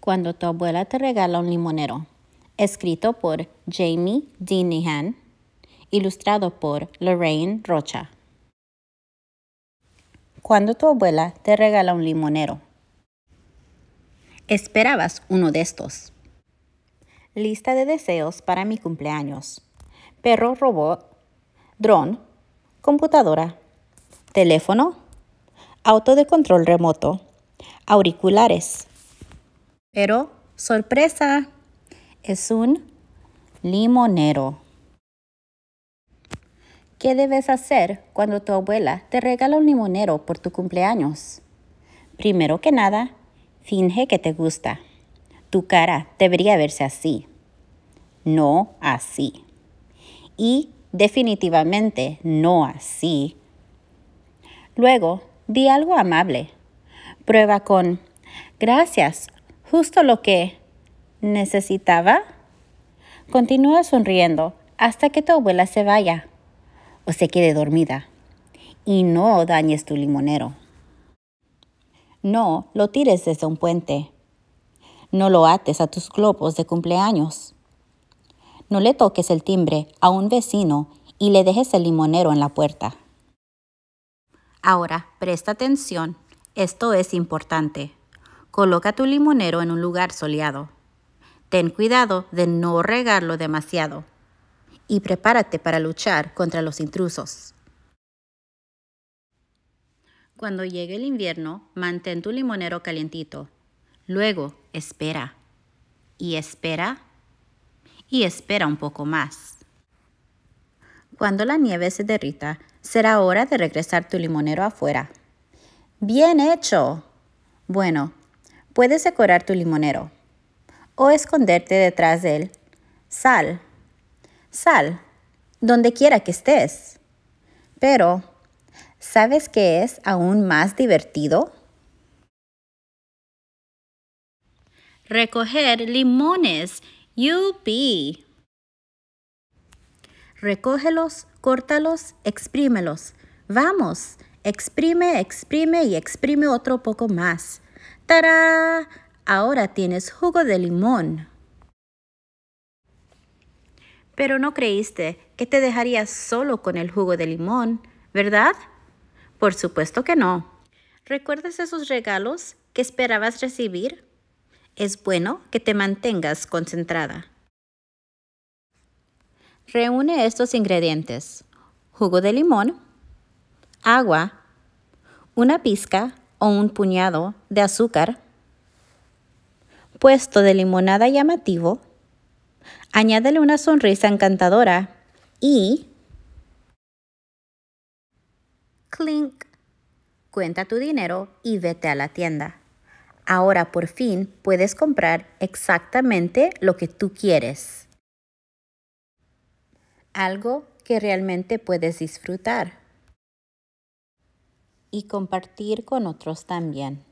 Cuando tu abuela te regala un limonero. Escrito por Jamie Dinihan. Ilustrado por Lorraine Rocha. Cuando tu abuela te regala un limonero. Esperabas uno de estos. Lista de deseos para mi cumpleaños. Perro robot. Dron. Computadora. Teléfono. Auto de control remoto. Auriculares pero, sorpresa, es un limonero. ¿Qué debes hacer cuando tu abuela te regala un limonero por tu cumpleaños? Primero que nada, finge que te gusta. Tu cara debería verse así, no así. Y definitivamente no así. Luego, di algo amable. Prueba con, gracias, justo lo que necesitaba? Continúa sonriendo hasta que tu abuela se vaya o se quede dormida y no dañes tu limonero. No lo tires desde un puente. No lo ates a tus globos de cumpleaños. No le toques el timbre a un vecino y le dejes el limonero en la puerta. Ahora, presta atención, esto es importante. Coloca tu limonero en un lugar soleado. Ten cuidado de no regarlo demasiado. Y prepárate para luchar contra los intrusos. Cuando llegue el invierno, mantén tu limonero calientito. Luego, espera. Y espera. Y espera un poco más. Cuando la nieve se derrita, será hora de regresar tu limonero afuera. Bien hecho. Bueno, Puedes decorar tu limonero o esconderte detrás de él. Sal, sal, donde quiera que estés. Pero, ¿sabes qué es aún más divertido? Recoger limones. Yupi. Recógelos, córtalos, exprímelos. Vamos, exprime, exprime y exprime otro poco más. Tara, Ahora tienes jugo de limón. Pero no creíste que te dejarías solo con el jugo de limón, ¿verdad? Por supuesto que no. ¿Recuerdas esos regalos que esperabas recibir? Es bueno que te mantengas concentrada. Reúne estos ingredientes. Jugo de limón, agua, una pizca o un puñado de azúcar, puesto de limonada llamativo, añádele una sonrisa encantadora y... Clink, cuenta tu dinero y vete a la tienda. Ahora por fin puedes comprar exactamente lo que tú quieres. Algo que realmente puedes disfrutar y compartir con otros también.